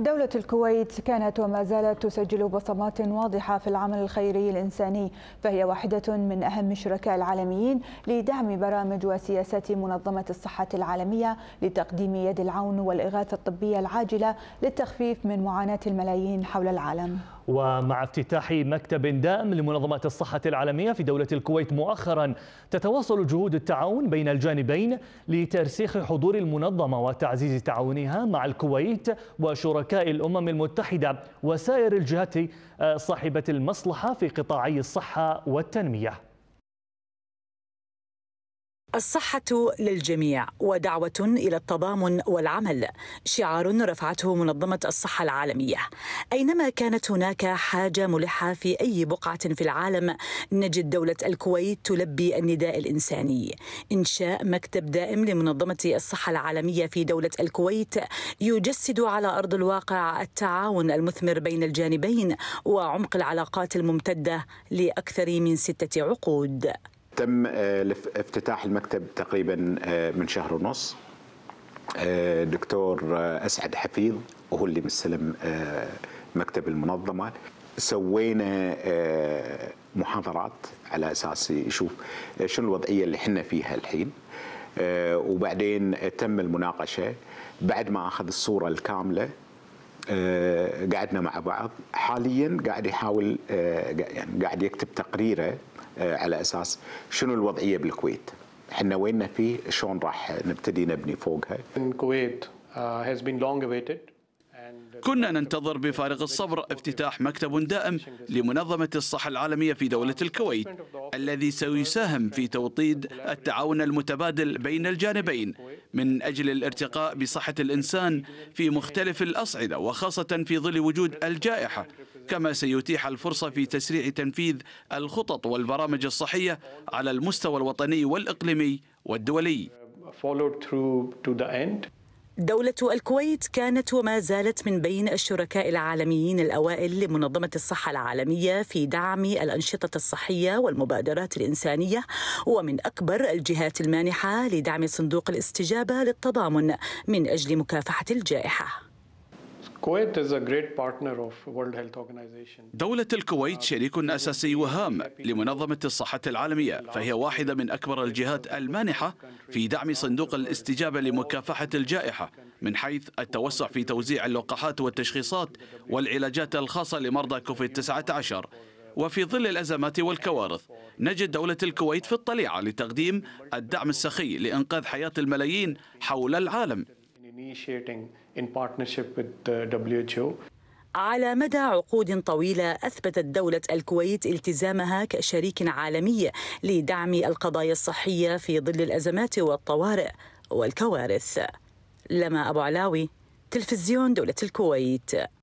دولة الكويت كانت وما زالت تسجل بصمات واضحة في العمل الخيري الإنساني فهي واحدة من أهم الشركاء العالميين لدعم برامج وسياسات منظمة الصحة العالمية لتقديم يد العون والإغاثة الطبية العاجلة للتخفيف من معاناة الملايين حول العالم ومع افتتاح مكتب دائم لمنظمة الصحة العالمية في دولة الكويت مؤخرا تتواصل جهود التعاون بين الجانبين لترسيخ حضور المنظمة وتعزيز تعاونها مع الكويت وشركاء الأمم المتحدة وسائر الجهات آه، صاحبة المصلحة في قطاعي الصحة والتنمية الصحة للجميع ودعوة إلى التضامن والعمل شعار رفعته منظمة الصحة العالمية أينما كانت هناك حاجة ملحة في أي بقعة في العالم نجد دولة الكويت تلبي النداء الإنساني إنشاء مكتب دائم لمنظمة الصحة العالمية في دولة الكويت يجسد على أرض الواقع التعاون المثمر بين الجانبين وعمق العلاقات الممتدة لأكثر من ستة عقود تم آه، افتتاح المكتب تقريبا آه، من شهر ونص آه، دكتور اسعد حفيظ وهو اللي مستلم مكتب المنظمه سوينا محاضرات على اساس يشوف شنو الوضعيه اللي احنا فيها الحين وبعدين تم المناقشه بعد ما اخذ الصوره الكامله قعدنا مع بعض حاليا قاعد يحاول يعني قاعد يكتب تقريره آه، على اساس شنو الوضعيه بالكويت؟ احنا ويننا فيه؟ شلون راح نبتدي نبني فوقها؟ الكويت uh, has been long awaited كنا ننتظر بفارغ الصبر افتتاح مكتب دائم لمنظمة الصحة العالمية في دولة الكويت الذي سيساهم في توطيد التعاون المتبادل بين الجانبين من أجل الارتقاء بصحة الإنسان في مختلف الأصعدة وخاصة في ظل وجود الجائحة كما سيتيح الفرصة في تسريع تنفيذ الخطط والبرامج الصحية على المستوى الوطني والإقليمي والدولي. followed through to the end. دولة الكويت كانت وما زالت من بين الشركاء العالميين الأوائل لمنظمة الصحة العالمية في دعم الأنشطة الصحية والمبادرات الإنسانية ومن أكبر الجهات المانحة لدعم صندوق الاستجابة للتضامن من أجل مكافحة الجائحة دولة الكويت uh, شريك أساسي وهام لمنظمة الصحة العالمية فهي واحدة من أكبر الجهات المانحة في دعم صندوق الاستجابة لمكافحة الجائحة من حيث التوسع في توزيع اللقاحات والتشخيصات والعلاجات الخاصة لمرضى كوفيد-19 وفي ظل الأزمات والكوارث نجد دولة الكويت في الطليعة لتقديم الدعم السخي لإنقاذ حياة الملايين حول العالم على مدى عقود طويلة أثبتت دولة الكويت التزامها كشريك عالمي لدعم القضايا الصحية في ظل الأزمات والطوارئ والكوارث لما أبو علاوي تلفزيون دولة الكويت